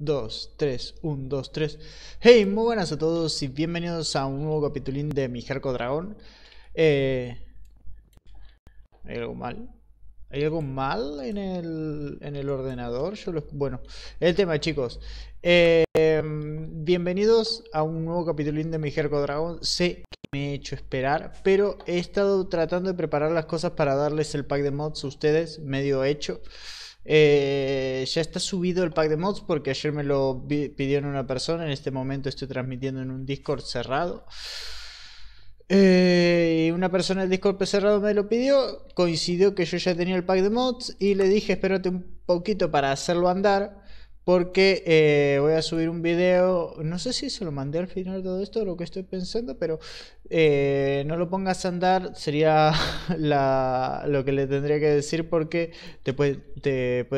2, 3, 1, 2, 3. Hey, muy buenas a todos y bienvenidos a un nuevo capitulín de mi Jerco Dragón. Eh, ¿Hay algo mal? ¿Hay algo mal en el, en el ordenador? Yo bueno, el tema, chicos. Eh, bienvenidos a un nuevo capitulín de mi Jerco Dragón. Sé que me he hecho esperar, pero he estado tratando de preparar las cosas para darles el pack de mods a ustedes, medio hecho. Eh, ya está subido el pack de mods porque ayer me lo pidieron una persona. En este momento estoy transmitiendo en un Discord cerrado. Eh, y una persona del Discord cerrado me lo pidió. Coincidió que yo ya tenía el pack de mods y le dije espérate un poquito para hacerlo andar porque eh, voy a subir un video, no sé si se lo mandé al final de todo esto, lo que estoy pensando, pero eh, no lo pongas a andar sería lo que le tendría que decir porque te puede,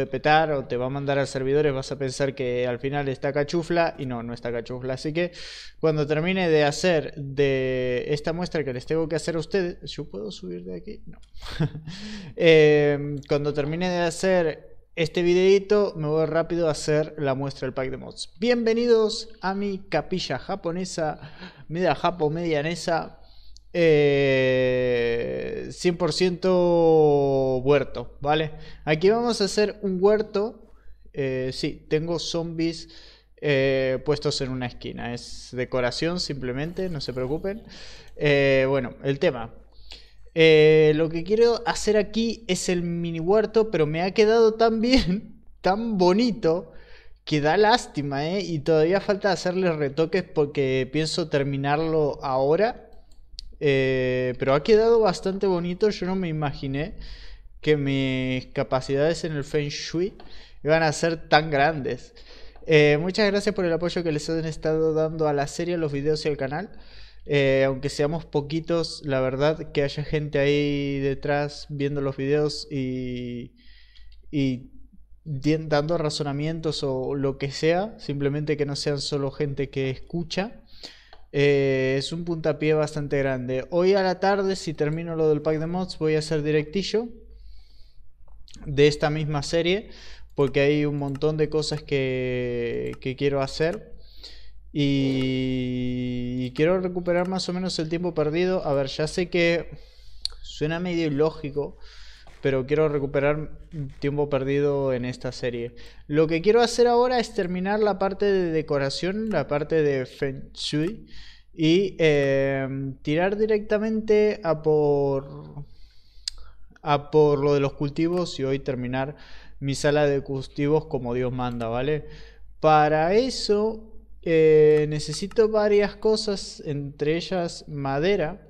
petar o te va a mandar servidor servidores, vas a pensar que al final está cachufla y no, no está cachufla. Así que cuando termine de hacer de esta muestra que les tengo que hacer a ustedes, ¿yo puedo subir de aquí? No. Em, cuando termine de hacer este videito me voy rápido a hacer la muestra del pack de mods. Bienvenidos a mi capilla japonesa, media japo medianesa, 100% eh, huerto, ¿vale? Aquí vamos a hacer un huerto, eh, sí, tengo zombies eh, puestos en una esquina, es decoración simplemente, no se preocupen. bueno, el tema, eh, lo que quiero hacer aquí es el mini huerto, pero me ha quedado tan bien, tan bonito, que da lástima, ¿eh? Y todavía falta hacerle retoques porque pienso terminarlo ahora. Eh, pero ha quedado bastante bonito, yo no me imaginé que mis capacidades en el Feng Shui iban a ser tan grandes. Eh, muchas gracias por el apoyo que les han estado dando a la serie, a los videos y al canal. Eh, aunque seamos poquitos, la verdad que haya gente ahí detrás viendo los videos y, y dando razonamientos o lo que sea, simplemente que no sean solo gente que escucha. Eh, es un puntapié bastante grande. Hoy a la tarde, si termino lo del pack de mods, voy a hacer directillo de esta misma serie, porque hay un montón de cosas que, que quiero hacer. Y quiero recuperar más o menos el tiempo perdido. A ver, ya sé que suena medio ilógico, pero quiero recuperar tiempo perdido en esta serie. Lo que quiero hacer ahora es terminar la parte de decoración, la parte de Feng Shui, y em, tirar directamente a por, a por lo de los cultivos y hoy terminar mi sala de cultivos como Dios manda, ¿vale? Para eso eh, necesito varias cosas, entre ellas madera.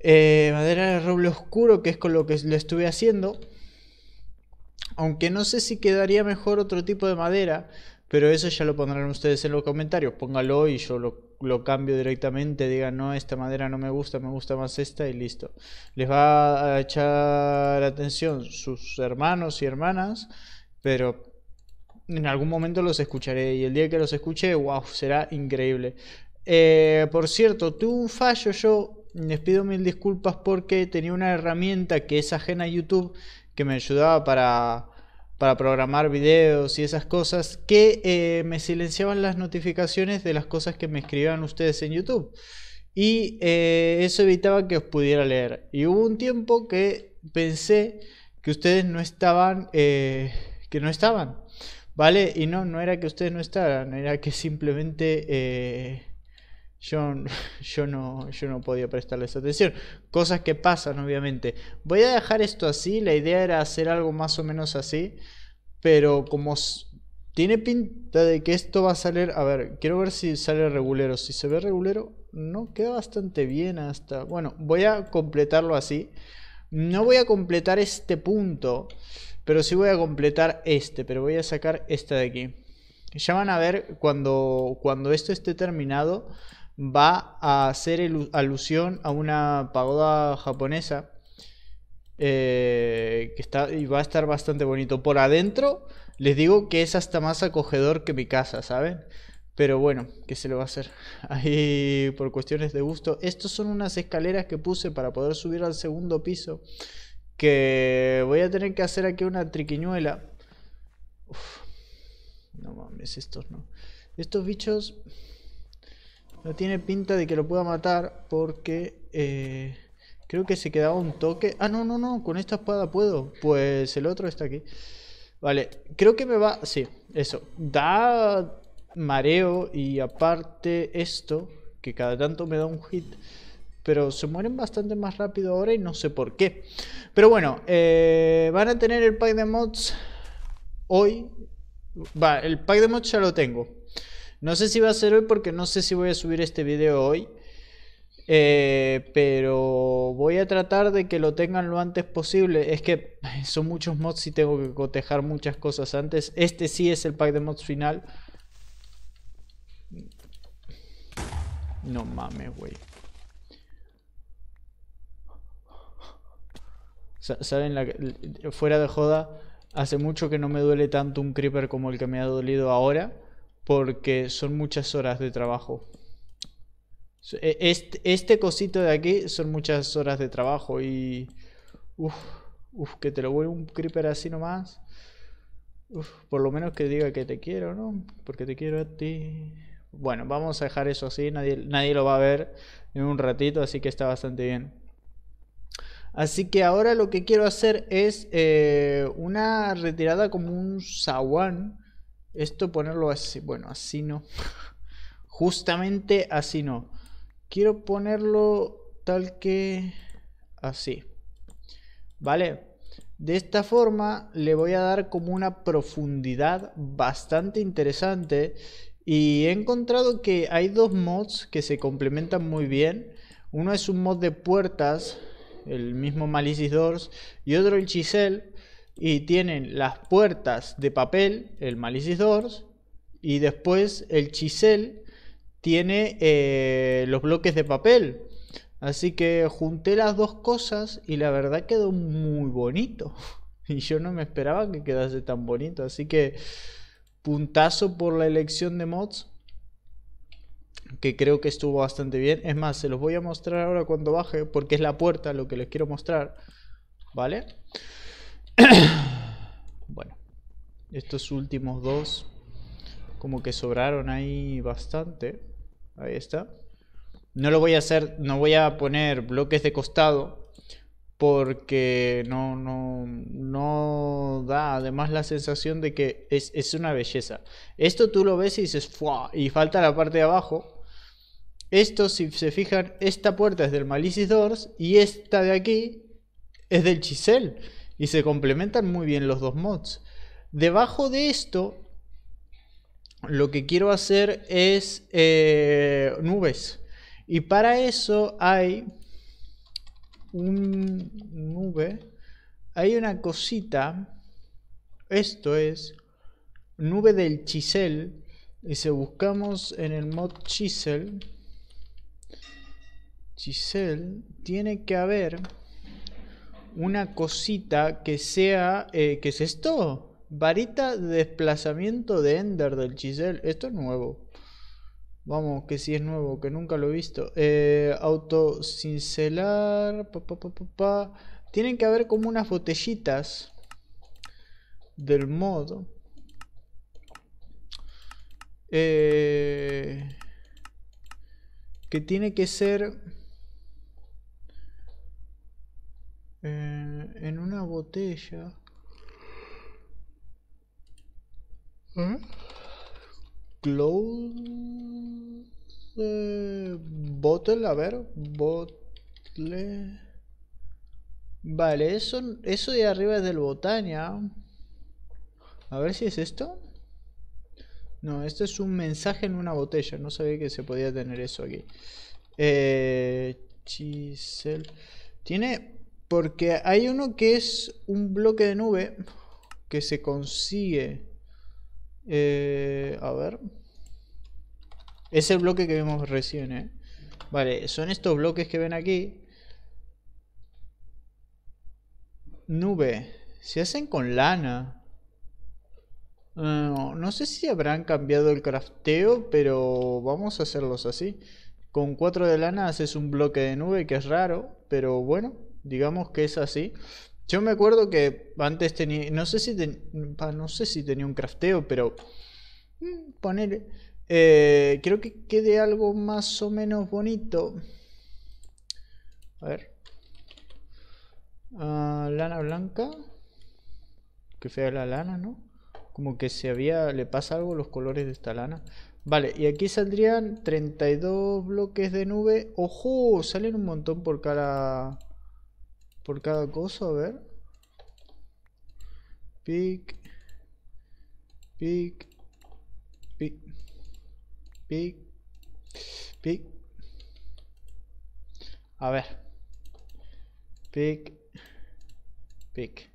Eh, madera de roble oscuro, que es con lo que lo estuve haciendo. Aunque no sé si quedaría mejor otro tipo de madera, pero eso ya lo pondrán ustedes en los comentarios. Póngalo y yo lo, lo, cambio directamente. Digan, no, esta madera no me gusta, me gusta más esta y listo. Les va a echar atención sus hermanos y hermanas, pero en algún momento los escucharé y el día que los escuche, wow, será increíble. Eh, por cierto, tuve un fallo, yo les pido mil disculpas porque tenía una herramienta que es ajena a YouTube que me ayudaba para, programar videos y esas cosas que eh, me silenciaban las notificaciones de las cosas que me escribían ustedes en YouTube. Y eh, eso evitaba que os pudiera leer. Y hubo un tiempo que pensé que ustedes no estaban, que no estaban ¿Vale? Y no, no era que ustedes no estaban, era que simplemente eh, yo, yo, no, yo no podía prestarles atención. Cosas que pasan, obviamente. Voy a dejar esto así, la idea era hacer algo más o menos así, pero como tiene pinta de que esto va a salir, a ver, quiero ver si sale regulero. Si se ve regulero, no queda bastante bien hasta... Bueno, voy a completarlo así. No voy a completar este punto pero sí voy a completar este, pero voy a sacar esta de aquí. Ya van a ver cuando, cuando esto esté terminado, va a hacer alusión a una pagoda japonesa. Eh, que está, y va a estar bastante bonito. Por adentro, les digo que es hasta más acogedor que mi casa, ¿saben? Pero bueno, que se lo va a hacer? Ahí por cuestiones de gusto. Estos son unas escaleras que puse para poder subir al segundo piso que voy a tener que hacer aquí una triquiñuela. no mames, estos no. Estos bichos no tiene pinta de que lo pueda matar porque eh, creo que se quedaba un toque. Ah, no, no, no, con esta espada puedo. Pues el otro está aquí. Vale, creo que me va... Sí, eso. Da mareo y aparte esto, que cada tanto me da un hit pero se mueren bastante más rápido ahora y no sé por qué. Pero bueno, eh, van a tener el pack de mods hoy. Va, el pack de mods ya lo tengo. No sé si va a ser hoy porque no sé si voy a subir este video hoy. Eh, pero voy a tratar de que lo tengan lo antes posible. Es que son muchos mods y tengo que cotejar muchas cosas antes. Este sí es el pack de mods final. No mames, güey. ¿Saben? La, fuera de joda, hace mucho que no me duele tanto un creeper como el que me ha dolido ahora, porque son muchas horas de trabajo. E, este, cosito de aquí son muchas horas de trabajo y... Uf, uf, que te lo vuelve un creeper así nomás. Uf, por lo menos que diga que te quiero, ¿no? Porque te quiero a ti. Bueno, vamos a dejar eso así, nadie, nadie lo va a ver en un ratito, así que está bastante bien. Así que ahora lo que quiero hacer es eh, una retirada como un zaguán. Esto ponerlo así. Bueno, así no. Justamente así no. Quiero ponerlo tal que así. ¿Vale? De esta forma le voy a dar como una profundidad bastante interesante. Y he encontrado que hay dos mods que se complementan muy bien. Uno es un mod de puertas el mismo Malicis Doors, y otro el Chisel, y tienen las puertas de papel, el Malicis Doors, y después el Chisel tiene eh, los bloques de papel. Así que junté las dos cosas y la verdad quedó muy bonito. Y yo no me esperaba que quedase tan bonito. Así que puntazo por la elección de mods que creo que estuvo bastante bien. Es más, se los voy a mostrar ahora cuando baje, porque es la puerta lo que les quiero mostrar. ¿Vale? bueno, estos últimos dos como que sobraron ahí bastante. Ahí está. No lo voy a hacer, no voy a poner bloques de costado porque no, no, no da además la sensación de que es, una belleza. Esto tú lo ves y dices, Y falta la parte de abajo, esto, si se fijan, esta puerta es del Malicis Doors y esta de aquí es del Chisel. Y se complementan muy bien los dos mods. Debajo de esto, lo que quiero hacer es eh, nubes. Y para eso hay un nube. Hay una cosita. Esto es nube del chisel. Y si buscamos en el mod chisel, Chisel tiene que haber una cosita que sea... Eh, ¿Qué es esto? Varita de desplazamiento de Ender del chisel Esto es nuevo. Vamos, que si es nuevo, que nunca lo he visto. Eh, autocincelar. Tienen que haber como unas botellitas del modo eh, que tiene que ser Eh, en una botella. ¿Eh? Close eh, bottle, a ver, bottle. Vale, eso, eso de arriba es del botania. A ver si es esto. No, esto es un mensaje en una botella. No sabía que se podía tener eso aquí. chisel. Tiene porque hay uno que es un bloque de nube que se consigue. Eh, a ver. Es el bloque que vimos recién, ¿eh? Vale, son estos bloques que ven aquí. Nube. Se hacen con lana. Eh, no sé si habrán cambiado el crafteo, pero vamos a hacerlos así. Con cuatro de lana haces un bloque de nube, que es raro, pero bueno digamos que es así. Yo me acuerdo que antes tenía, no sé si, no sé si tenía un crafteo, pero mm, poner, eh, creo que quede algo más o menos bonito. A ver. Ah, lana blanca. Que fea la lana, ¿no? Como que se había, le pasa algo los colores de esta lana. Vale, y aquí saldrían 32 bloques de nube. ¡Ojo! Salen un montón por cada por cada cosa, a ver. Pick, pick, pick, pick, pick. A ver. Pick, pick.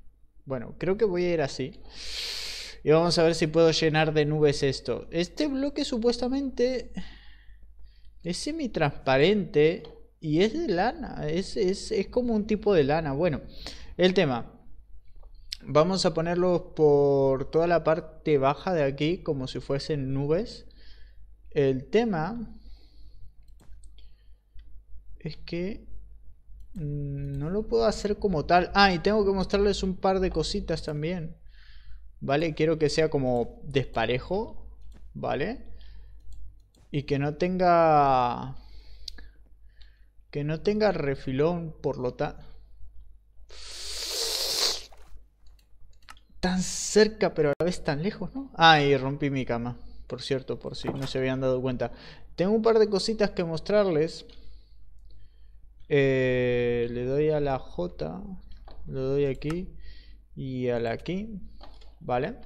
Bueno, creo que voy a ir así. Y vamos a ver si puedo llenar de nubes esto. Este bloque supuestamente es semi transparente y es de lana, es, como un tipo de lana. Bueno, el tema, vamos a ponerlos por toda la parte baja de aquí como si fuesen nubes el tema es que mm, no lo puedo hacer como tal ah y tengo que mostrarles un par de cositas también vale quiero que sea como desparejo vale y que no tenga que no tenga refilón, por lo tanto... Tan cerca, pero a la vez tan lejos, ¿no? Ah, y rompí mi cama. Por cierto, por si no se habían dado cuenta. Tengo un par de cositas que mostrarles. Eh, le doy a la J. Le doy aquí. Y a la aquí. ¿Vale? vale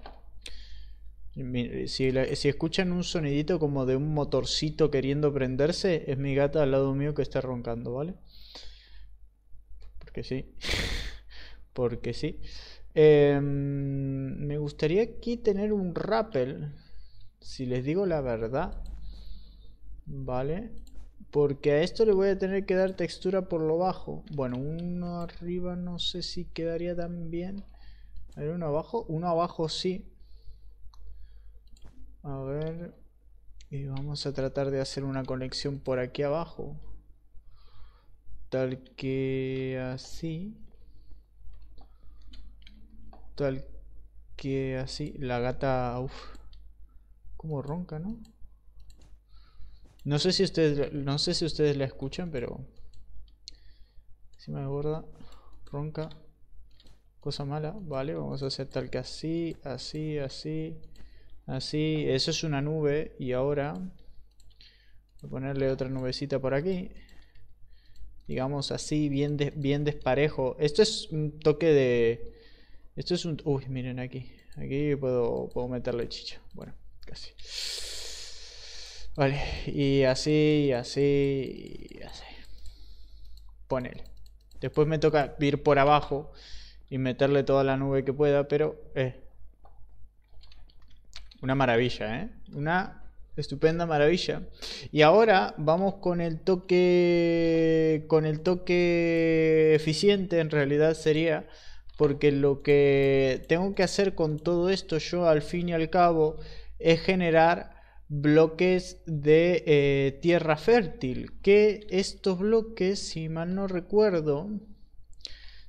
si, escuchan un sonidito como de un motorcito queriendo prenderse, es mi gata al lado mío que está roncando, ¿vale? Porque sí. Porque sí. Em, me gustaría aquí tener un rappel. Si les digo la verdad. ¿Vale? Porque a esto le voy a tener que dar textura por lo bajo. Bueno, uno arriba no sé si quedaría tan bien. A ver, uno abajo. Uno abajo sí. A ver. Y vamos a tratar de hacer una conexión por aquí abajo. Tal que así. Tal que así. La gata... Uf. Como ronca, ¿no? No sé si ustedes, no sé si ustedes la escuchan, pero... Si me gorda. Ronca. Cosa mala. Vale, vamos a hacer tal que así, así, así. Así, ah, eso es una nube y ahora voy a ponerle otra nubecita por aquí. Digamos así, bien, bien desparejo. Esto es un toque de... Esto es un... Uy, miren aquí. Aquí puedo, puedo meterle chicho... Bueno, casi. Vale, y así, así, así. Ponele. Después me toca ir por abajo y meterle toda la nube que pueda, pero... Eh, una maravilla, ¿eh? Una estupenda maravilla. Y ahora vamos con el toque con el toque eficiente en realidad sería porque lo que tengo que hacer con todo esto yo al fin y al cabo es generar bloques de eh, tierra fértil que estos bloques si mal no recuerdo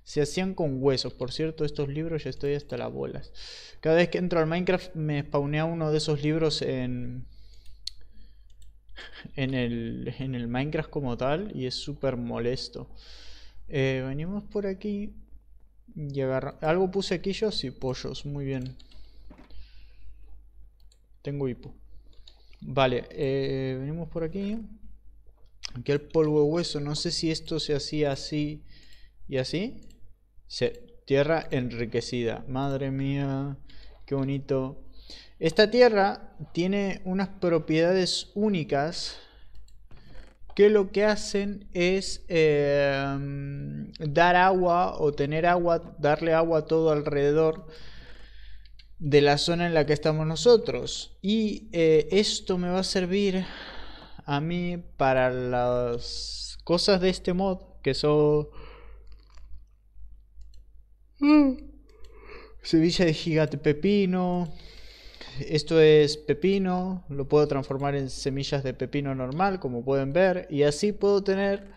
se hacían con huesos. Por cierto, estos libros ya estoy hasta las bolas. Cada vez que entro al Minecraft me spawnea uno de esos libros en... En el, en el Minecraft como tal y es súper molesto. Eh, venimos por aquí y Algo puse aquí yo, sí, pollos, muy bien. Tengo hipo. Vale, eh, venimos por aquí. Aquí el polvo hueso, no sé si esto se hacía así y así tierra enriquecida. Madre mía, qué bonito. Esta tierra tiene unas propiedades únicas que lo que hacen es eh, dar agua o tener agua, darle agua a todo alrededor de la zona en la que estamos nosotros. Y eh, esto me va a servir a mí para las cosas de este mod, que son Semilla de gigante pepino. Esto es pepino, lo puedo transformar en semillas de pepino normal, como pueden ver. Y así puedo tener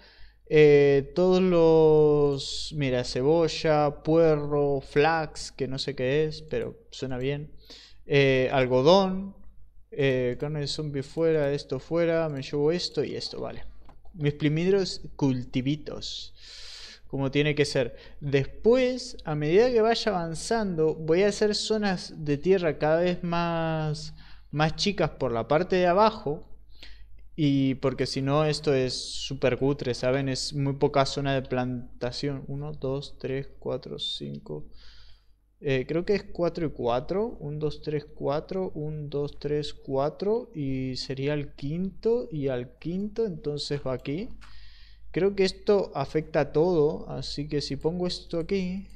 eh, todos los... Mira, cebolla, puerro, flax, que no sé qué es, pero suena bien. Eh, algodón, eh, carne de zombie fuera, esto fuera, me llevo esto y esto, vale. Mis primeros cultivitos como tiene que ser. Después, a medida que vaya avanzando, voy a hacer zonas de tierra cada vez más, más chicas por la parte de abajo. Y porque si no, esto es súper cutre, ¿saben? Es muy poca zona de plantación. 1, 2, 3, 4, 5. Creo que es 4 y 4. 1, 2, 3, 4. 1, 2, 3, 4. Y sería el quinto. Y al quinto, entonces va aquí. Creo que esto afecta a todo, así que si pongo esto aquí...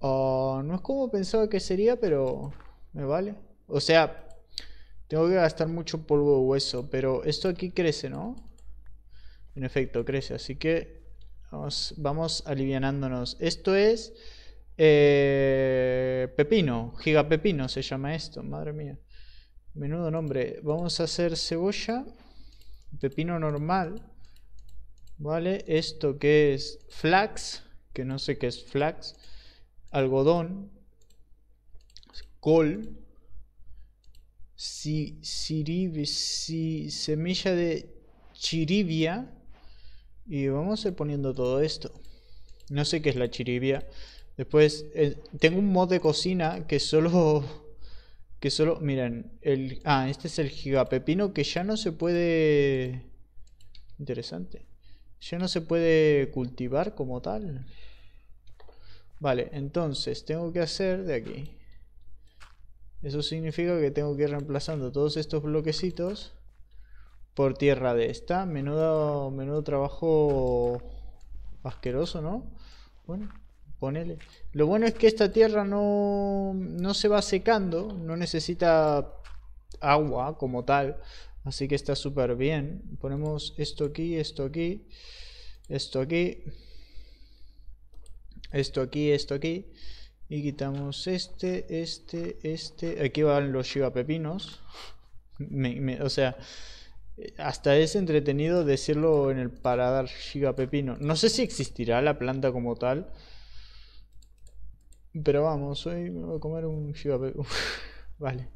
Ah, no es como pensaba que sería, pero me vale. O sea, tengo que gastar mucho polvo de hueso, pero esto aquí crece, ¿no? En efecto, crece, así que vamos, vamos alivianándonos. Esto es... Eh, pepino, giga pepino se llama esto, madre mía. Menudo nombre. Vamos a hacer cebolla, pepino normal. ¿Vale? Esto que es flax, que no sé qué es flax, algodón, col, si, si, semilla de chiribia. Y vamos a ir poniendo todo esto. No sé qué es la chiribia. Después, eh, tengo un mod de cocina que solo... Que solo... Miren, el... Ah, este es el gigapepino que ya no se puede... Interesante. Ya no se puede cultivar como tal. Vale, entonces tengo que hacer de aquí. Eso significa que tengo que ir reemplazando todos estos bloquecitos por tierra de esta. Menudo, menudo trabajo asqueroso, ¿no? Bueno, ponele. Lo bueno es que esta tierra no, se va secando, no necesita agua como tal, así que está súper bien. Ponemos esto aquí, esto aquí, esto aquí, esto aquí, esto aquí, y quitamos este, este, este. Aquí van los chiva pepinos. o sea, hasta es entretenido decirlo en el paradar gigapepino. pepino. No sé si existirá la planta como tal. Pero vamos, hoy me voy a comer un Shiba Vale.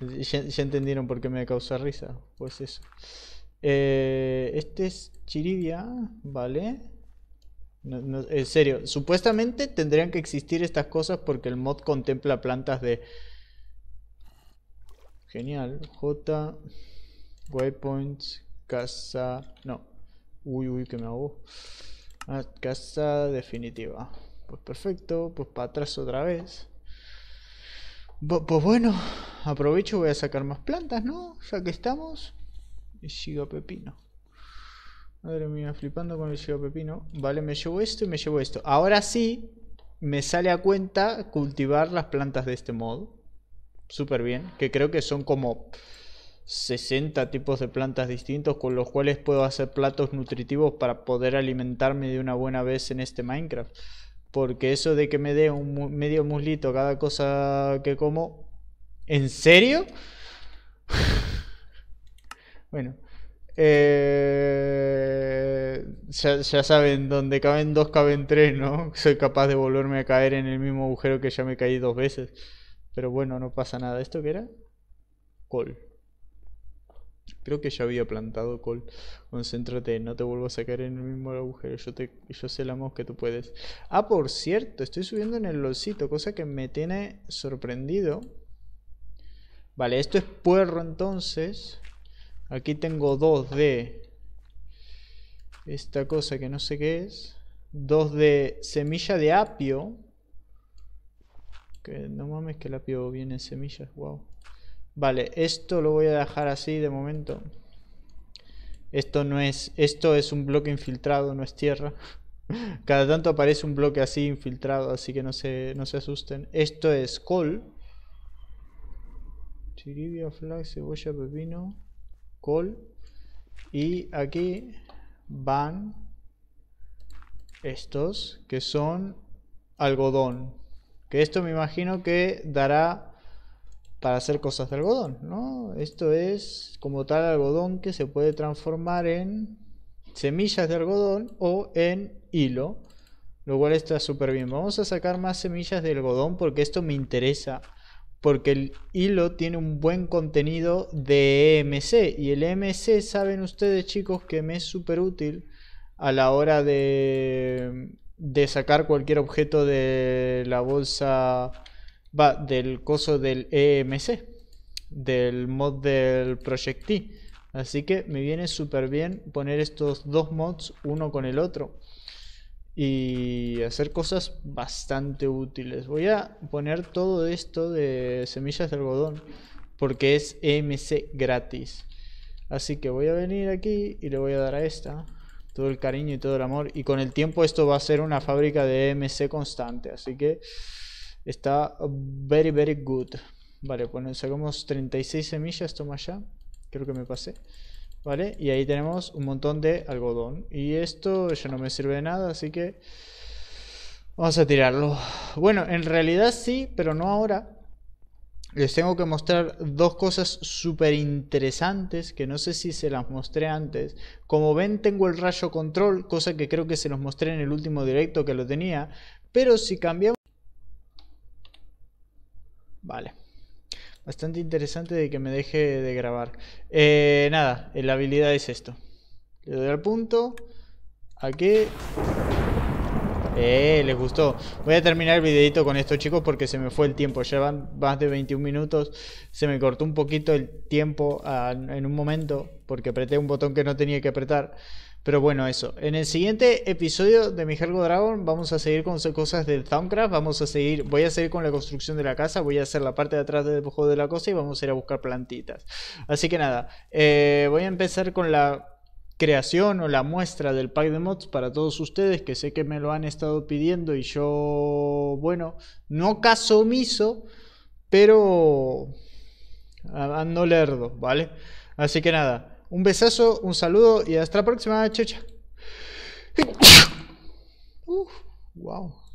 ¿Ya, entendieron por qué me causa risa. Pues eso. Eh, este es Chiribia, ¿vale? en serio, supuestamente tendrían que existir estas cosas porque el mod contempla plantas de... Genial. J. Waypoints. Casa... No. Uy, uy, que me hago. Ah, casa definitiva. Pues perfecto, pues para atrás otra vez. pues bueno, aprovecho, voy a sacar más plantas, ¿no? Ya que estamos. Y sigo pepino. Madre mía, flipando con el sigo pepino. Vale, me llevo esto y me llevo esto. Ahora sí, me sale a cuenta cultivar las plantas de este modo. Súper bien, que creo que son como 60 tipos de plantas distintos con los cuales puedo hacer platos nutritivos para poder alimentarme de una buena vez en este Minecraft. Porque eso de que me dé un medio muslito cada cosa que como. ¿En serio? bueno. Eh, ya, saben, donde caben dos, caben tres, ¿no? Soy capaz de volverme a caer en el mismo agujero que ya me caí dos veces. Pero bueno, no pasa nada. ¿Esto qué era? Col. Creo que ya había plantado, col Concéntrate, no te vuelvas a sacar en el mismo agujero. Yo, te, yo sé la mosca, que tú puedes. Ah, por cierto, estoy subiendo en el losito cosa que me tiene sorprendido. Vale, esto es puerro entonces. Aquí tengo dos de esta cosa que no sé qué es. Dos de semilla de apio. Que no mames que el apio viene en semillas, wow. Vale, esto lo voy a dejar así de momento. Esto no es. Esto es un bloque infiltrado, no es tierra. Cada tanto aparece un bloque así infiltrado, así que no se, no se asusten. Esto es col. Chiribia, flag, cebolla, pepino, col. Y aquí van estos, que son algodón. Que esto me imagino que dará para hacer cosas de algodón, ¿no? Esto es como tal algodón que se puede transformar en semillas de algodón o en hilo, lo cual está súper bien. Vamos a sacar más semillas de algodón porque esto me interesa, porque el hilo tiene un buen contenido de e MC y el e MC, saben ustedes chicos que me es súper útil a la hora de, de sacar cualquier objeto de la bolsa va del coso del EMC, del mod del T Así que me viene súper bien poner estos dos mods uno con el otro y hacer cosas bastante útiles. Voy a poner todo esto de semillas de algodón porque es EMC gratis. Así que voy a venir aquí y le voy a dar a esta todo el cariño y todo el amor. Y con el tiempo esto va a ser una fábrica de EMC constante. Así que Está very, very good. Vale, pues sacamos 36 semillas, toma ya. Creo que me pasé. Vale, y ahí tenemos un montón de algodón. Y esto ya no me sirve de nada, así que... Vamos a tirarlo. Bueno, en realidad sí, pero no ahora. Les tengo que mostrar dos cosas súper interesantes que no sé si se las mostré antes. Como ven tengo el rayo control, cosa que creo que se los mostré en el último directo que lo tenía. Pero si cambiamos... Vale. Bastante interesante de que me deje de grabar. Eh, nada, la habilidad es esto. Le doy al punto. Aquí. Eh, les gustó. Voy a terminar el videito con esto, chicos, porque se me fue el tiempo. Llevan más de 21 minutos. Se me cortó un poquito el tiempo ah, en un momento, porque apreté un botón que no tenía que apretar. Pero bueno, eso. En el siguiente episodio de Mi Jergo Dragon vamos a seguir con cosas de Soundcraft. Vamos a seguir, voy a seguir con la construcción de la casa. Voy a hacer la parte de atrás del juego de la cosa y vamos a ir a buscar plantitas. Así que nada, eh, voy a empezar con la creación o la muestra del pack de mods para todos ustedes que sé que me lo han estado pidiendo y yo, bueno, no caso omiso, pero ando lerdo, ¿vale? Así que nada. Un besazo, un saludo y hasta la próxima. Checha. wow.